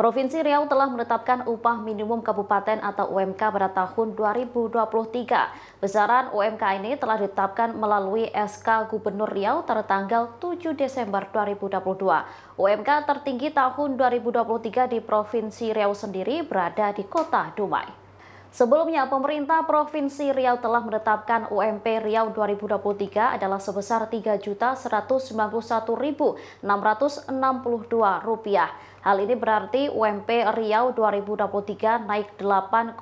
Provinsi Riau telah menetapkan upah minimum kabupaten atau UMK pada tahun 2023. Besaran UMK ini telah ditetapkan melalui SK Gubernur Riau tertanggal 7 Desember 2022. UMK tertinggi tahun 2023 di Provinsi Riau sendiri berada di Kota Dumai. Sebelumnya, pemerintah Provinsi Riau telah menetapkan UMP Riau 2023 adalah sebesar Rp3.191.662. Hal ini berarti UMP Riau 2023 naik 8,61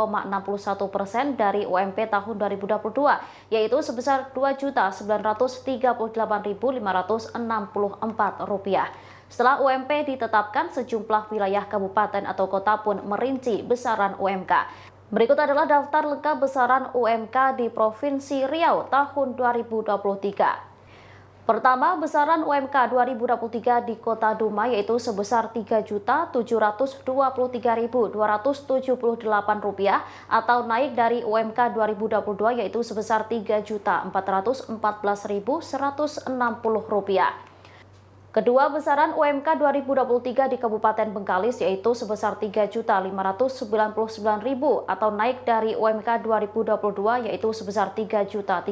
persen dari UMP tahun 2022, yaitu sebesar Rp2.938.564. Setelah UMP ditetapkan, sejumlah wilayah kabupaten atau kota pun merinci besaran UMK. Berikut adalah daftar lengkap besaran UMK di Provinsi Riau tahun 2023. Pertama, besaran UMK 2023 di Kota Dumai yaitu sebesar Rp3.723.278 atau naik dari UMK 2022 yaitu sebesar Rp3.414.160. Kedua besaran UMK 2023 di Kabupaten Bengkalis yaitu sebesar 3.599.000 atau naik dari UMK 2022 yaitu sebesar 3.350.000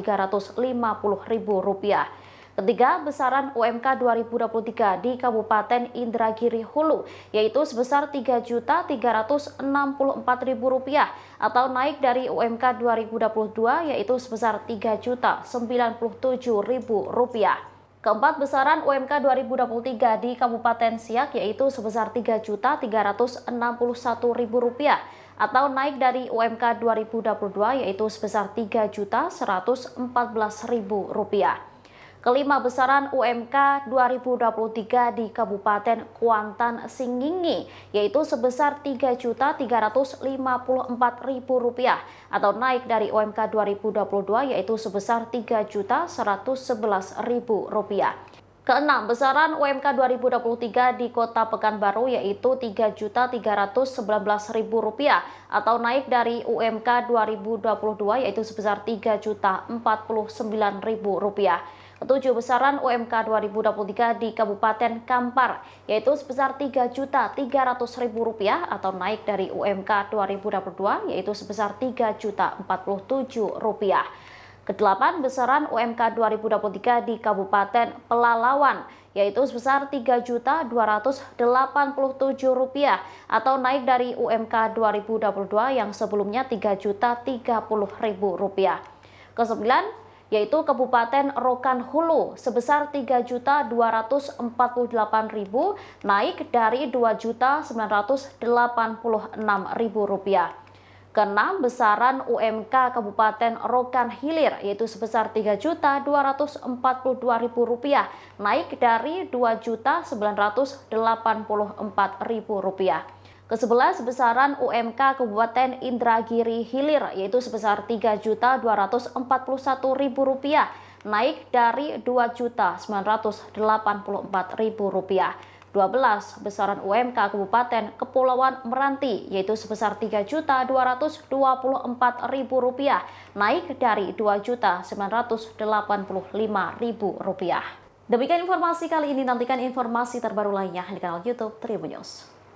rupiah. Ketiga, besaran UMK 2023 di Kabupaten Indragiri Hulu yaitu sebesar Rp3.364.000 atau naik dari UMK 2022 yaitu sebesar rp rupiah. Keempat besaran UMK 2023 di Kabupaten Siak yaitu sebesar Rp3.361.000 atau naik dari UMK 2022 yaitu sebesar Rp3.114.000 kelima besaran UMK 2023 di Kabupaten Kuantan Singingi yaitu sebesar Rp3.354.000 atau naik dari UMK 2022 yaitu sebesar Rp3.111.000. Keenam, besaran UMK 2023 di Kota Pekanbaru yaitu Rp3.319.000 atau naik dari UMK 2022 yaitu sebesar Rp3.049.000 ketujuh besaran UMK 2023 di Kabupaten Kampar, yaitu sebesar Rp3.300.000 atau naik dari UMK 2022 yaitu sebesar rp 3047000 Kedelapan besaran UMK 2023 di Kabupaten Pelalawan yaitu sebesar rp 3287000 atau naik dari UMK 2022 yang sebelumnya Rp3.030.000. Kesembilan, yaitu Kabupaten Rokan Hulu sebesar 3.248.000 naik dari 2.986.000 rupiah. Keenam, besaran UMK Kabupaten Rokan Hilir yaitu sebesar rp rupiah naik dari rp rupiah. Ke-11 besaran UMK Kabupaten Indragiri Hilir yaitu sebesar Rp3.241.000 naik dari Rp2.984.000. 12 besaran UMK Kabupaten Kepulauan Meranti yaitu sebesar Rp3.224.000 naik dari Rp2.985.000. Demikian informasi kali ini, nantikan informasi terbaru lainnya di kanal YouTube Tribun News.